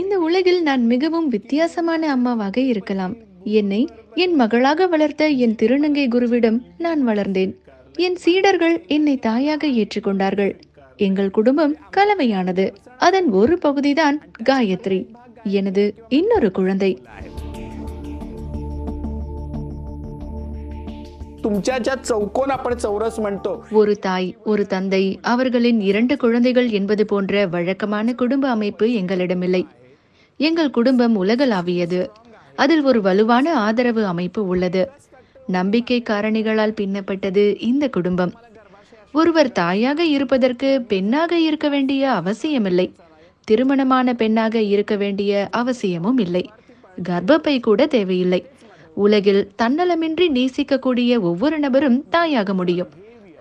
இந்த உலகில் நான் மிகவும் வித்தியாசமான அம்மாவாக இருக்கலாம் என்னை என் மகளாக வளர்த்த என் திருநங்கை குருவிடம் நான் வளர்ந்தேன் என் சீடர்கள் என்னை தாயாக ஏற்றுக்கொண்டார்கள் எங்கள் குடும்பம் கலவையானது அதன் ஒரு பகுதிதான் காயத்ரி எனது இன்னொரு குழந்தை तुमच्या ज्या ஒரு தாய் ஒரு தந்தை அவர்களின் இரண்டு குழந்தைகள் என்பது போன்ற வழக்கமான குடும்ப அமைப்பு எங்களிடமில்லை எங்கள் குடும்பம் உலகளாவியது அதில் ஒரு வலுவான ஆதரவு அமைப்பு உள்ளது நம்பிக்கை காரணிகளால் பின்னப்பட்டது இந்த குடும்பம் ஒருவர் தாயாக இருப்பதற்கு பெண்ணாக இருக்க வேண்டிய அவசியமில்லை திருமணமான பெண்ணாக இருக்க வேண்டிய அவசியமும் இல்லை கர்ப்பப்பை கூட தேவையில்லை உலகில் தன்னலமின்றி நேசிக்கக்கூடிய ஒவ்வொரு நபரும் தாயாக முடியும்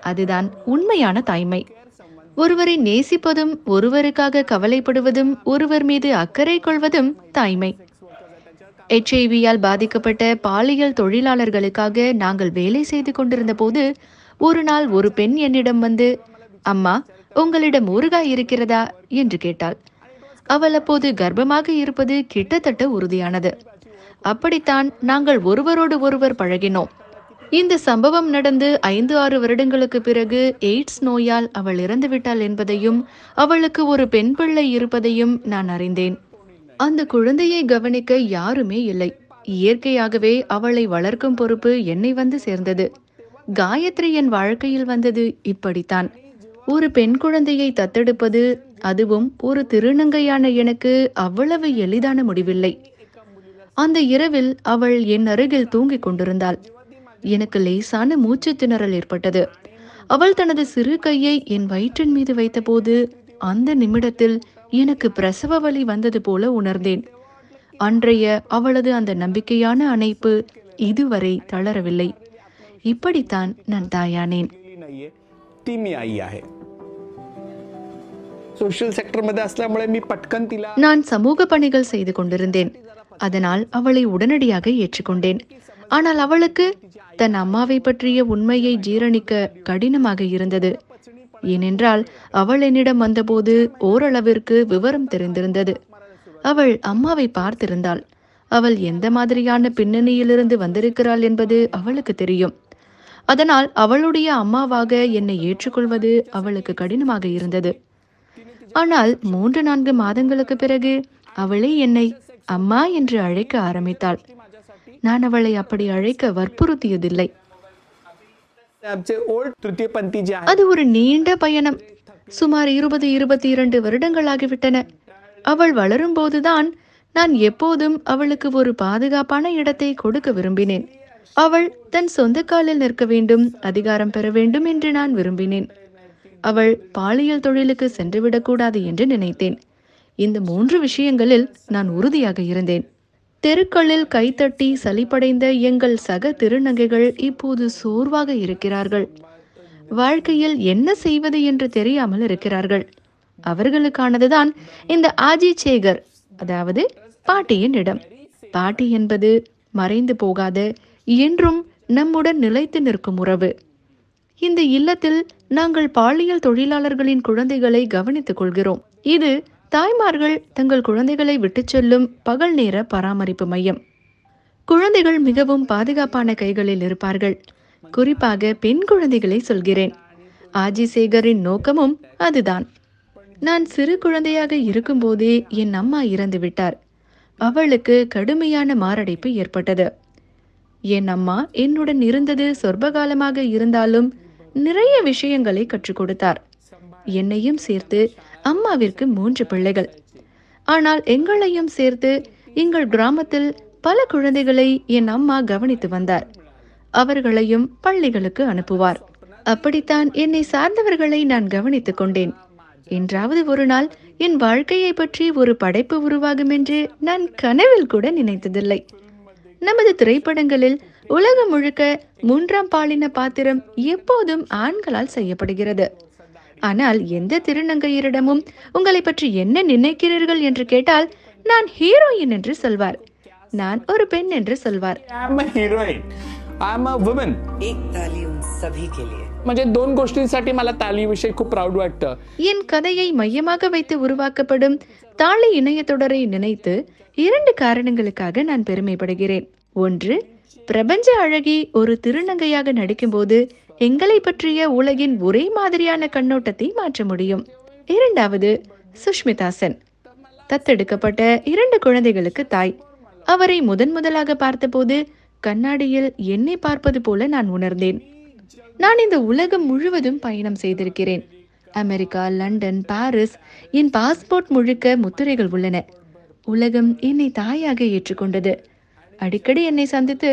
அதுதான் உண்மையான தாய்மை ஒருவரை நேசிப்பதும் ஒருவருக்காக கவலைப்படுவதும் ஒருவர் மீது அக்கறை கொள்வதும் தாய்மை எச்ஐவியால் பாதிக்கப்பட்ட பாலியல் தொழிலாளர்களுக்காக நாங்கள் வேலை செய்து கொண்டிருந்த போது ஒரு நாள் ஒரு பெண் என்னிடம் வந்து அம்மா உங்களிடம் ஊறுகாய் இருக்கிறதா என்று கேட்டாள் அவள் அப்போது கர்ப்பமாக இருப்பது கிட்டத்தட்ட உறுதியானது அப்படித்தான் நாங்கள் ஒருவரோடு ஒருவர் பழகினோம் இந்த சம்பவம் நடந்து ஐந்து ஆறு வருடங்களுக்கு பிறகு எய்ட்ஸ் நோயால் அவள் இறந்துவிட்டாள் என்பதையும் அவளுக்கு ஒரு பெண் பிள்ளை இருப்பதையும் நான் அறிந்தேன் அந்த குழந்தையை கவனிக்க யாருமே இல்லை இயற்கையாகவே அவளை வளர்க்கும் பொறுப்பு என்னை வந்து சேர்ந்தது காயத்ரி என் வாழ்க்கையில் வந்தது இப்படித்தான் ஒரு பெண் குழந்தையை தத்தெடுப்பது அதுவும் ஒரு திருநங்கையான எனக்கு அவ்வளவு எளிதான முடிவில்லை அந்த இரவில் அவள் என் அருகில் தூங்கிக் கொண்டிருந்தாள் எனக்கு லேசான மூச்சு திணறல் ஏற்பட்டது அவள் தனது சிறு கையை என் வயிற்றின் மீது வைத்தபோது அந்த நிமிடத்தில் எனக்கு பிரசவ வலி வந்தது போல உணர்ந்தேன் அன்றைய அவளது அந்த நம்பிக்கையான அணைப்பு இதுவரை தளரவில்லை இப்படித்தான் நான் தாயானேன் நான் சமூக பணிகள் செய்து கொண்டிருந்தேன் அதனால் அவளை உடனடியாக ஏற்றுக்கொண்டேன் ஆனால் அவளுக்கு தன் அம்மாவை பற்றிய உண்மையை ஜீரணிக்க கடினமாக இருந்தது ஏனென்றால் அவள் என்னிடம் வந்தபோது ஓரளவிற்கு விவரம் தெரிந்திருந்தது அவள் அம்மாவை பார்த்திருந்தாள் அவள் எந்த மாதிரியான பின்னணியிலிருந்து வந்திருக்கிறாள் என்பது அவளுக்கு தெரியும் அதனால் அவளுடைய அம்மாவாக என்னை ஏற்றுக்கொள்வது அவளுக்கு கடினமாக இருந்தது ஆனால் மூன்று நான்கு மாதங்களுக்கு பிறகு அவளே என்னை அம்மா என்று அழைக்க ஆரம்பித்தாள் நான் அவளை அப்படி அழைக்க வற்புறுத்தியதில்லை அது ஒரு நீண்ட பயணம் சுமார் இருபது இருபத்தி இரண்டு வருடங்களாகிவிட்டன அவள் வளரும் போதுதான் நான் எப்போதும் அவளுக்கு ஒரு பாதுகாப்பான இடத்தை கொடுக்க விரும்பினேன் அவள் தன் சொந்த காலில் நிற்க வேண்டும் அதிகாரம் பெற வேண்டும் என்று நான் விரும்பினேன் அவள் பாலியல் தொழிலுக்கு சென்றுவிடக்கூடாது என்று நினைத்தேன் இந்த மூன்று விஷயங்களில் நான் உறுதியாக இருந்தேன் தெருக்களில் கைத்தட்டி சலிப்படைந்த எங்கள் சக திருநங்கைகள் இப்போது சோர்வாக இருக்கிறார்கள் வாழ்க்கையில் என்ன செய்வது என்று தெரியாமல் இருக்கிறார்கள் அவர்களுக்கானதுதான் இந்த ஆஜி சேகர் அதாவது பாட்டியின் இடம் பாட்டி என்பது மறைந்து போகாத என்றும் நம்முடன் நிலைத்து நிற்கும் உறவு இந்த இல்லத்தில் நாங்கள் பாலியல் தொழிலாளர்களின் குழந்தைகளை கவனித்துக் கொள்கிறோம் இது தாய்மார்கள் தங்கள் குழந்தைகளை விட்டுச் செல்லும் பகல் நேர பராமரிப்பு மையம் குழந்தைகள் மிகவும் பாதுகாப்பான கைகளில் இருப்பார்கள் குறிப்பாக பெண் குழந்தைகளை சொல்கிறேன் ஆஜி சேகரின் நோக்கமும் அதுதான் நான் சிறு குழந்தையாக இருக்கும்போதே என் அம்மா இறந்து விட்டார் அவளுக்கு கடுமையான மாரடைப்பு ஏற்பட்டது என் அம்மா என்னுடன் இருந்தது சொர்பகாலமாக இருந்தாலும் நிறைய விஷயங்களை கற்றுக் கொடுத்தார் என்னையும் சேர்த்து அம்மாவிற்கு மூன்று பிள்ளைகள் ஆனால் எங்களையும் சேர்த்து எங்கள் கிராமத்தில் பல குழந்தைகளை என் அம்மா கவனித்து வந்தார் அவர்களையும் பள்ளிகளுக்கு அனுப்புவார் அப்படித்தான் என்னை சார்ந்தவர்களை நான் கவனித்துக் கொண்டேன் என்றாவது ஒரு நாள் என் வாழ்க்கையை பற்றி ஒரு படைப்பு உருவாகும் என்று நான் கனவில் கூட நினைத்ததில்லை நமது திரைப்படங்களில் உலகம் முழுக்க மூன்றாம் பாலின பாத்திரம் எப்போதும் ஆண்களால் செய்யப்படுகிறது ஆனால் எந்த திருநங்கையரிடமும் உங்களை பற்றி என்ன நினைக்கிறீர்கள் என்று கேட்டால் நான் ஹீரோயின் என்று சொல்வார் நான் ஒரு பெண் என்று சொல்வார் என் கதையை மையமாக வைத்து உருவாக்கப்படும் இணைய தொடரை நினைத்து இரண்டு காரணங்களுக்காக நான் பெருமைப்படுகிறேன் ஒன்று பிரபஞ்ச அழகி ஒரு திருநங்கையாக நடிக்கும்போது எங்களை பற்றிய உலகின் ஒரே மாதிரியான கண்ணோட்டத்தை மாற்ற முடியும் இரண்டாவது சுஷ்மிதா சென் தத்தெடுக்கப்பட்ட இரண்டு குழந்தைகளுக்கு தாய் அவரை முதன் முதலாக பார்த்தபோது கண்ணாடியில் என்னை பார்ப்பது போல நான் உணர்ந்தேன் நான் இந்த உலகம் முழுவதும் பயணம் செய்திருக்கிறேன் அமெரிக்கா லண்டன் பாரிஸ் என் பாஸ்போர்ட் முழுக்க முத்திரைகள் உள்ளன உலகம் என்னை தாயாக ஏற்றுக்கொண்டது அடிக்கடி என்னை சந்தித்து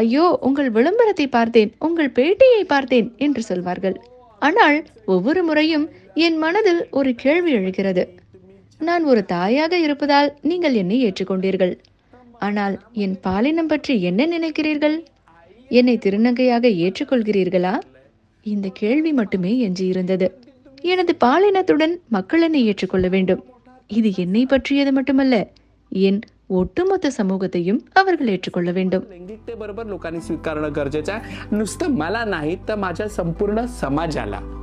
ஐயோ உங்கள் விளம்பரத்தை பார்த்தேன் உங்கள் பேட்டியை பார்த்தேன் என்று சொல்வார்கள் ஆனால் ஒவ்வொரு முறையும் என் மனதில் ஒரு கேள்வி எழுகிறது நான் ஒரு தாயாக இருப்பதால் நீங்கள் என்னை ஏற்றுக்கொண்டீர்கள் ஆனால் என் பாலினம் பற்றி என்ன நினைக்கிறீர்கள் என்னை திருநங்கையாக ஏற்றுக்கொள்கிறீர்களா இந்த கேள்வி மட்டுமே எஞ்சியிருந்தது எனது பாலினத்துடன் மக்கள் என்னை ஏற்றுக்கொள்ள வேண்டும் இது என்னை பற்றியது மட்டுமல்ல என் ஒட்டுமொத்த சமூகத்தையும் அவர்கள் ஏற்றுக்கொள்ள வேண்டும் लोकांनी स्वीकारणं गरजेचं आहे नुसतं मला नाही तर माझ्या संपूर्ण समाजाला